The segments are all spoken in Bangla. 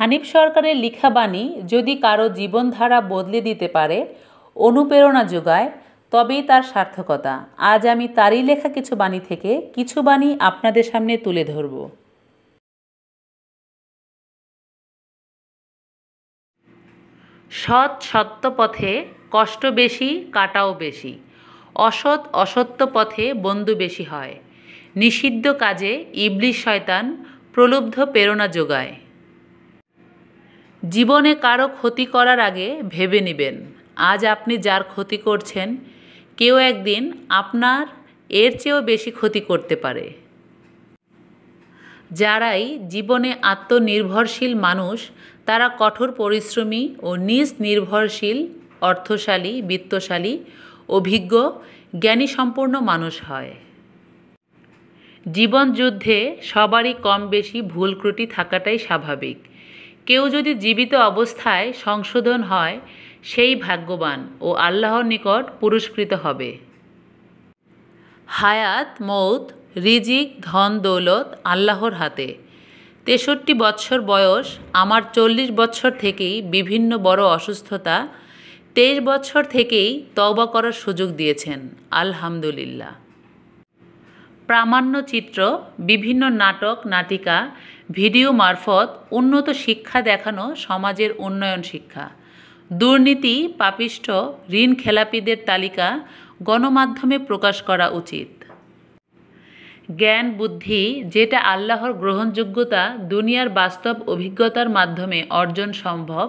হানিফ সরকারের লিখা বাণী যদি কারো জীবনধারা বদলে দিতে পারে অনুপ্রেরণা যোগায় তবেই তার সার্থকতা আজ আমি তারই লেখা কিছু বাণী থেকে কিছু বাণী আপনাদের সামনে তুলে ধরব সৎ সত্য পথে কষ্ট বেশি কাটাও বেশি অসৎ অসত্য পথে বন্ধু বেশি হয় নিষিদ্ধ কাজে ইবলিশ শয়তান প্রলুব্ধ প্রেরণা যোগায় জীবনে কারো ক্ষতি করার আগে ভেবে নেবেন আজ আপনি যার ক্ষতি করছেন কেউ একদিন আপনার এর চেয়েও বেশি ক্ষতি করতে পারে যারাই জীবনে আত্মনির্ভরশীল মানুষ তারা কঠোর পরিশ্রমী ও নিজ নির্ভরশীল অর্থশালী বিত্তশালী অভিজ্ঞ জ্ঞানী সম্পূর্ণ মানুষ হয় জীবন যুদ্ধে সবারই কম বেশি ভুল ত্রুটি থাকাটাই স্বাভাবিক কেউ যদি জীবিত অবস্থায় সংশোধন হয় সেই ভাগ্যবান ও আল্লাহর নিকট পুরস্কৃত হবে হায়াত মৌত রিজিক ধন দৌলত আল্লাহর হাতে তেষট্টি বৎসর বয়স আমার চল্লিশ বছর থেকেই বিভিন্ন বড় অসুস্থতা তেইশ বছর থেকেই তওবা করার সুযোগ দিয়েছেন আলহামদুলিল্লাহ প্রামাণ্য চিত্র বিভিন্ন নাটক নাটিকা ভিডিও মারফত উন্নত শিক্ষা দেখানো সমাজের উন্নয়ন শিক্ষা দুর্নীতি পাপিষ্ঠ ঋণ খেলাপিদের তালিকা গণমাধ্যমে প্রকাশ করা উচিত জ্ঞান বুদ্ধি যেটা আল্লাহর গ্রহণযোগ্যতা দুনিয়ার বাস্তব অভিজ্ঞতার মাধ্যমে অর্জন সম্ভব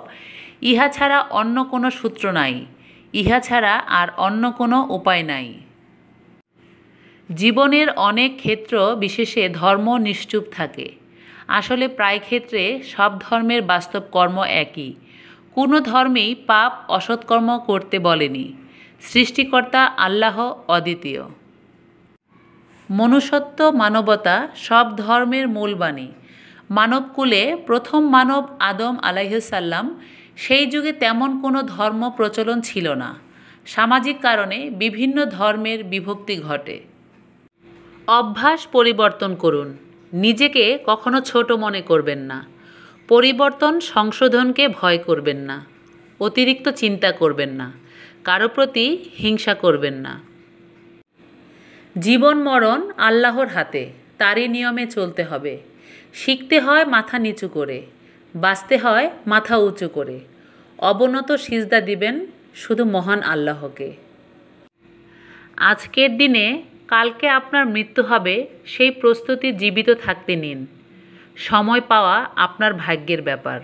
ইহা ছাড়া অন্য কোনো সূত্র নাই ইহা ছাড়া আর অন্য কোনো উপায় নাই জীবনের অনেক ক্ষেত্র বিশেষে ধর্ম নিশ্চুপ থাকে আসলে প্রায় ক্ষেত্রে সব ধর্মের বাস্তব কর্ম একই কোনো ধর্মেই পাপ অসৎকর্ম করতে বলেনি সৃষ্টিকর্তা আল্লাহ অদ্বিতীয় মনুষ্যত্ব মানবতা সব ধর্মের মূল বাণী মানবকুলে প্রথম মানব আদম আলাইহসাল্লাম সেই যুগে তেমন কোনো ধর্ম প্রচলন ছিল না সামাজিক কারণে বিভিন্ন ধর্মের বিভক্তি ঘটে অভ্যাস পরিবর্তন করুন নিজেকে কখনো ছোট মনে করবেন না পরিবর্তন সংশোধনকে ভয় করবেন না অতিরিক্ত চিন্তা করবেন না কারো প্রতি হিংসা করবেন না জীবন মরণ আল্লাহর হাতে তারই নিয়মে চলতে হবে শিখতে হয় মাথা নিচু করে বাঁচতে হয় মাথা উঁচু করে অবনত সিজদা দিবেন শুধু মহান আল্লাহকে আজকের দিনে কালকে আপনার মৃত্যু হবে সেই প্রস্তুতি জীবিত থাকতে নিন সময় পাওয়া আপনার ভাগ্যের ব্যাপার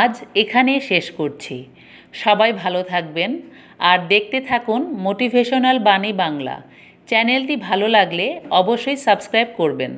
আজ এখানে শেষ করছি সবাই ভালো থাকবেন আর দেখতে থাকুন মোটিভেশনাল বাণী বাংলা চ্যানেলটি ভালো লাগলে অবশ্যই সাবস্ক্রাইব করবেন